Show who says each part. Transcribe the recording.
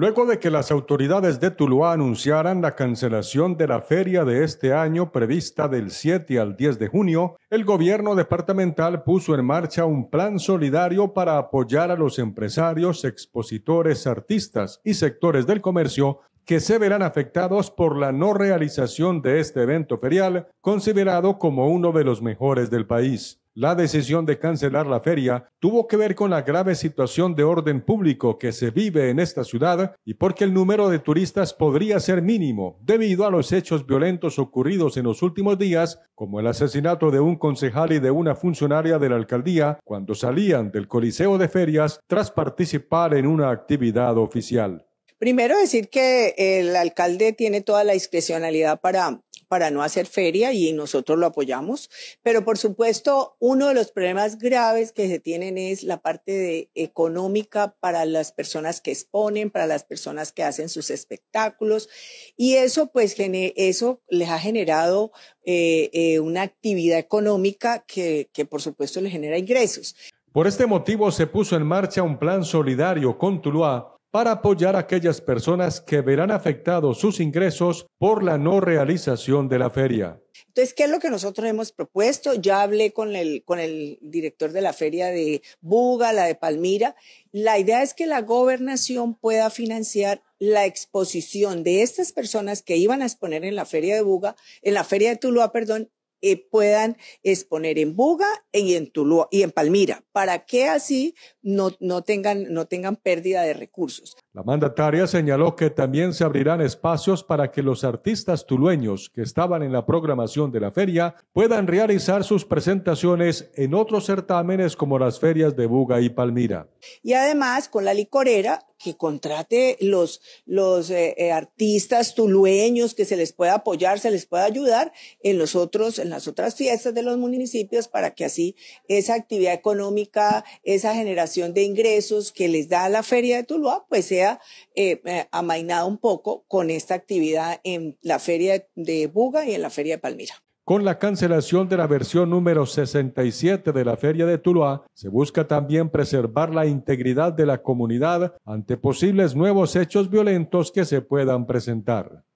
Speaker 1: Luego de que las autoridades de Tuluá anunciaran la cancelación de la feria de este año prevista del 7 al 10 de junio, el gobierno departamental puso en marcha un plan solidario para apoyar a los empresarios, expositores, artistas y sectores del comercio que se verán afectados por la no realización de este evento ferial, considerado como uno de los mejores del país. La decisión de cancelar la feria tuvo que ver con la grave situación de orden público que se vive en esta ciudad y porque el número de turistas podría ser mínimo debido a los hechos violentos ocurridos en los últimos días, como el asesinato de un concejal y de una funcionaria de la alcaldía cuando salían del Coliseo de Ferias tras participar en una actividad oficial.
Speaker 2: Primero decir que el alcalde tiene toda la discrecionalidad para para no hacer feria y nosotros lo apoyamos. Pero por supuesto, uno de los problemas graves que se tienen es la parte económica para las personas que exponen, para las personas que hacen sus espectáculos. Y eso, pues, eso les ha generado eh, eh, una actividad económica que, que, por supuesto, les genera ingresos.
Speaker 1: Por este motivo se puso en marcha un plan solidario con Tuluá para apoyar a aquellas personas que verán afectados sus ingresos por la no realización de la feria.
Speaker 2: Entonces, ¿qué es lo que nosotros hemos propuesto? Ya hablé con el, con el director de la feria de Buga, la de Palmira. La idea es que la gobernación pueda financiar la exposición de estas personas que iban a exponer en la feria de Buga, en la feria de Tuluá, perdón, eh, puedan exponer en Buga y en Tuluá y en Palmira, para que así no, tengan, no tengan pérdida de recursos.
Speaker 1: La mandataria señaló que también se abrirán espacios para que los artistas tulueños que estaban en la programación de la feria puedan realizar sus presentaciones en otros certámenes como las ferias de Buga y Palmira.
Speaker 2: Y además con la licorera que contrate los, los eh, eh, artistas tulueños que se les pueda apoyar, se les pueda ayudar en los otros, en las otras fiestas de los municipios para que así esa actividad económica, esa generación de ingresos que les da la feria de Tuluá, pues sea eh, eh, un poco con esta actividad en la feria de Buga y en la feria de Palmira.
Speaker 1: Con la cancelación de la versión número 67 de la Feria de Tuluá, se busca también preservar la integridad de la comunidad ante posibles nuevos hechos violentos que se puedan presentar.